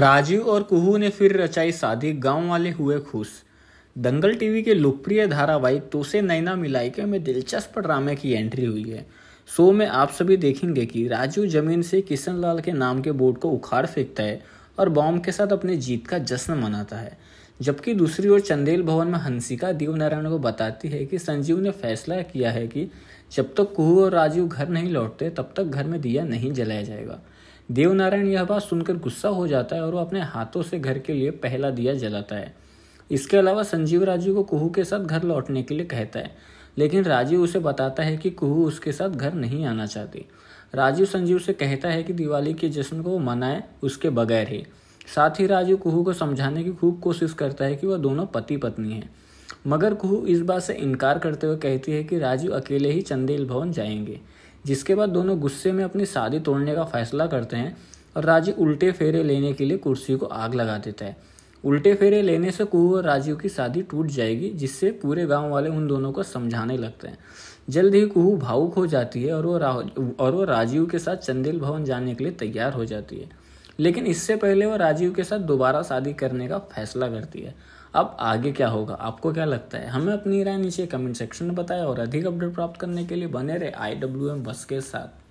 राजीव और कुहू ने फिर रचाई शादी गांव वाले हुए खुश दंगल टीवी के लोकप्रिय धारावाहिक तोसे नैना मिलाइके में दिलचस्प ड्रामे की एंट्री हुई है शो में आप सभी देखेंगे कि राजू जमीन से किशन लाल के नाम के बोर्ड को उखाड़ फेंकता है और बॉम्ब के साथ अपनी जीत का जश्न मनाता है जबकि दूसरी ओर चंदेल भवन में हंसिका देव नारायण को बताती है कि संजीव ने फैसला किया है कि जब तक कुहू और राजीव घर नहीं लौटते तब तक घर में दिया नहीं जलाया जाएगा देवनारायण यह बात सुनकर गुस्सा हो जाता है और वो अपने हाथों से घर के लिए पहला दिया जलाता है इसके अलावा संजीव राजू को कुहू के साथ घर लौटने के लिए कहता है लेकिन राजीव उसे बताता है कि कुहू उसके साथ घर नहीं आना चाहती राजीव संजीव से कहता है कि दिवाली के जश्न को वो मनाए उसके बगैर ही साथ ही राजू कुहू को समझाने की खूब कोशिश करता है कि वह दोनों पति पत्नी हैं मगर कुहू इस बात से इनकार करते हुए कहती है कि राजू अकेले ही चंदेल भवन जाएंगे जिसके बाद दोनों गुस्से में अपनी शादी तोड़ने का फैसला करते हैं और राजीव उल्टे फेरे लेने के लिए कुर्सी को आग लगा देता है उल्टे फेरे लेने से कुहू और राजीव की शादी टूट जाएगी जिससे पूरे गांव वाले उन दोनों को समझाने लगते हैं जल्द ही कुहू भावुक हो जाती है और वो और वो राजीव के साथ चंदेल भवन जाने के लिए तैयार हो जाती है लेकिन इससे पहले वो राजीव के साथ दोबारा शादी करने का फैसला करती है अब आगे क्या होगा आपको क्या लगता है हमें अपनी राय नीचे कमेंट सेक्शन में बताएं और अधिक अपडेट प्राप्त करने के लिए बने रहे आई डब्ल्यू एम बस के साथ